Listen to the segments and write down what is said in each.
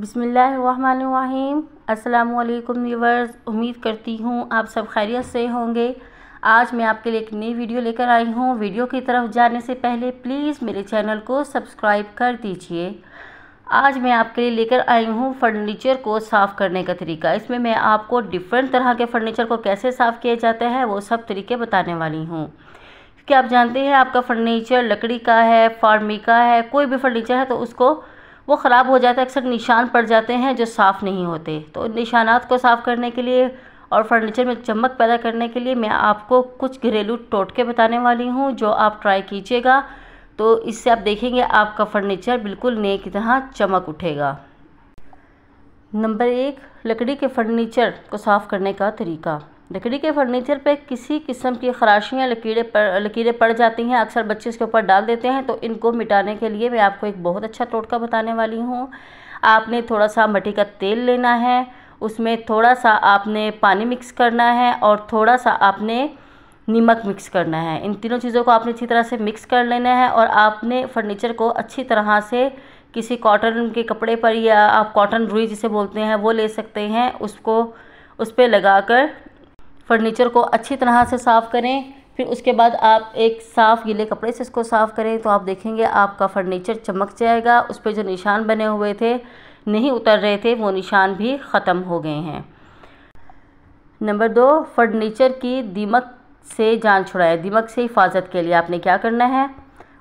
बिसमीम् अल्लाम व्यूवर्स उम्मीद करती हूँ आप सब खैरियत से होंगे आज मैं आपके लिए एक नई वीडियो लेकर आई हूँ वीडियो की तरफ जाने से पहले प्लीज़ मेरे चैनल को सब्सक्राइब कर दीजिए आज मैं आपके लिए लेकर आई हूँ फर्नीचर को साफ़ करने का तरीका इसमें मैं आपको डिफरेंट तरह के फ़र्नीचर को कैसे साफ़ किया जाता है वो सब तरीके बताने वाली हूँ क्योंकि आप जानते हैं आपका फ़र्नीचर लकड़ी का है फार्मी का है कोई भी फर्नीचर है तो उसको वो ख़राब हो जाता है अक्सर निशान पड़ जाते हैं जो साफ़ नहीं होते तो निशानात को साफ़ करने के लिए और फर्नीचर में चमक पैदा करने के लिए मैं आपको कुछ घरेलू टोटके बताने वाली हूँ जो आप ट्राई कीजिएगा तो इससे आप देखेंगे आपका फर्नीचर बिल्कुल नए की तरह चमक उठेगा नंबर एक लकड़ी के फर्नीचर को साफ़ करने का तरीका लकड़ी के फर्नीचर पे किसी किस्म की खराशियाँ लकीरें पड़ लकीरें पड़ जाती हैं अक्सर बच्चे इसके ऊपर डाल देते हैं तो इनको मिटाने के लिए मैं आपको एक बहुत अच्छा टोटका बताने वाली हूँ आपने थोड़ा सा मटी का तेल लेना है उसमें थोड़ा सा आपने पानी मिक्स करना है और थोड़ा सा आपने नमक मिक्स करना है इन तीनों चीज़ों को आपने अच्छी तरह से मिक्स कर लेना है और आपने फर्नीचर को अच्छी तरह से किसी कॉटन के कपड़े पर या आप कॉटन रुई जिसे बोलते हैं वो ले सकते हैं उसको उस पर लगा कर फर्नीचर को अच्छी तरह से साफ़ करें फिर उसके बाद आप एक साफ़ गीले कपड़े से इसको साफ़ करें तो आप देखेंगे आपका फर्नीचर चमक जाएगा उस पर जो निशान बने हुए थे नहीं उतर रहे थे वो निशान भी ख़त्म हो गए हैं नंबर दो फर्नीचर की दीमक से जान छुड़ाएं दीमक से हिफाजत के लिए आपने क्या करना है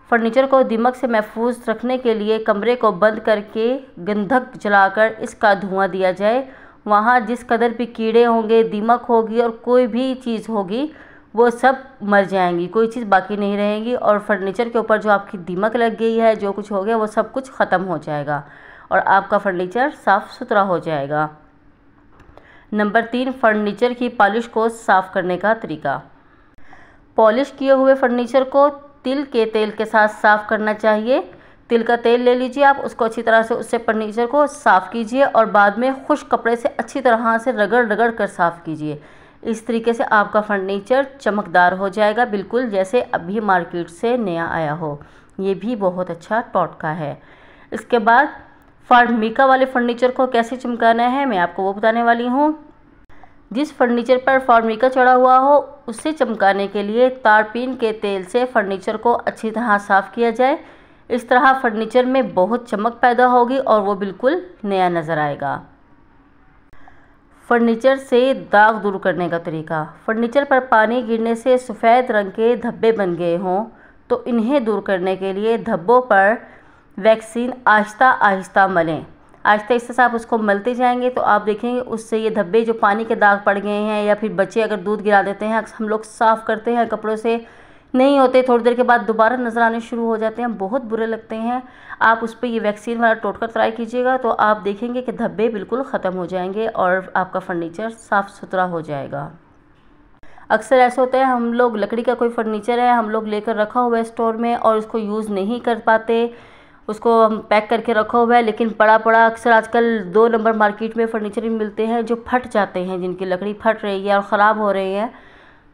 फर्नीचर को दीमक से महफूज रखने के लिए कमरे को बंद करके गंधक जलाकर इसका धुआं दिया जाए वहाँ जिस कदर भी कीड़े होंगे दीमक होगी और कोई भी चीज़ होगी वो सब मर जाएंगी कोई चीज़ बाकी नहीं रहेगी और फर्नीचर के ऊपर जो आपकी दीमक लग गई है जो कुछ हो गया वो सब कुछ ख़त्म हो जाएगा और आपका फर्नीचर साफ़ सुथरा हो जाएगा नंबर तीन फर्नीचर की पॉलिश को साफ़ करने का तरीका पॉलिश किए हुए फर्नीचर को तिल के तेल के साथ साफ़ करना चाहिए तिल का तेल ले लीजिए आप उसको अच्छी तरह से उससे फर्नीचर को साफ़ कीजिए और बाद में खुश कपड़े से अच्छी तरह से रगड़ रगड़ कर साफ़ कीजिए इस तरीके से आपका फर्नीचर चमकदार हो जाएगा बिल्कुल जैसे अभी मार्केट से नया आया हो ये भी बहुत अच्छा टॉटका है इसके बाद फार्मिका वाले फर्नीचर को कैसे चमकाना है मैं आपको वो बताने वाली हूँ जिस फर्नीचर पर फार्मिका चढ़ा हुआ हो उसे चमकाने के लिए तारपीन के तेल से फर्नीचर को अच्छी तरह साफ़ किया जाए इस तरह फर्नीचर में बहुत चमक पैदा होगी और वो बिल्कुल नया नज़र आएगा फर्नीचर से दाग दूर करने का तरीका फर्नीचर पर पानी गिरने से सफ़ेद रंग के धब्बे बन गए हों तो इन्हें दूर करने के लिए धब्बों पर वैक्सीन आहिस्ता आहिस्ता मलें आहिस्ता आहिस्ता से आप उसको मलते जाएंगे तो आप देखेंगे उससे ये धब्बे जो पानी के दाग पड़ गए हैं या फिर बच्चे अगर दूध गिरा देते हैं हम लोग साफ़ करते हैं कपड़ों से नहीं होते थोड़ी देर के बाद दोबारा नज़र आने शुरू हो जाते हैं बहुत बुरे लगते हैं आप उस पर ये वैक्सीन वाला टोटका ट्राई कीजिएगा तो आप देखेंगे कि धब्बे बिल्कुल ख़त्म हो जाएंगे और आपका फर्नीचर साफ़ सुथरा हो जाएगा अक्सर ऐसा होता है हम लोग लकड़ी का कोई फर्नीचर है हम लोग लेकर रखा हुआ है स्टोर में और उसको यूज़ नहीं कर पाते उसको हम पैक करके रखा हुआ है लेकिन पड़ा पड़ा अक्सर आजकल दो नंबर मार्केट में फर्नीचर मिलते हैं जो फट जाते हैं जिनकी लकड़ी फट रही है और ख़राब हो रही है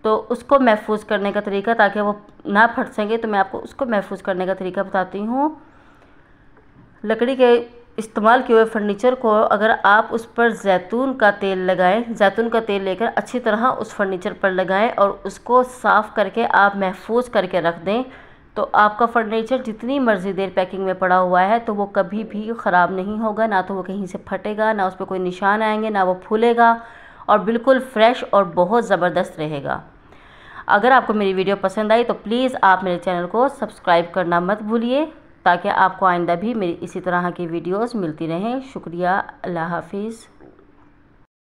तो उसको महफूज करने का तरीका ताकि वो ना फट सकें तो मैं आपको उसको महफूज करने का तरीका बताती हूँ लकड़ी के इस्तेमाल किए हुए फर्नीचर को अगर आप उस पर जैतून का तेल लगाएं जैतून का तेल लेकर अच्छी तरह उस फर्नीचर पर लगाएं और उसको साफ़ करके आप महफूज करके रख दें तो आपका फर्नीचर जितनी मर्ज़ी देर पैकिंग में पड़ा हुआ है तो वो कभी भी ख़राब नहीं होगा ना तो वो कहीं से फटेगा ना उस पर कोई निशान आएंगे ना वो फूलेगा और बिल्कुल फ्रेश और बहुत ज़बरदस्त रहेगा अगर आपको मेरी वीडियो पसंद आई तो प्लीज़ आप मेरे चैनल को सब्सक्राइब करना मत भूलिए ताकि आपको आइंदा भी मेरी इसी तरह की वीडियोस मिलती रहें शुक्रिया अल्लाह हाफिज़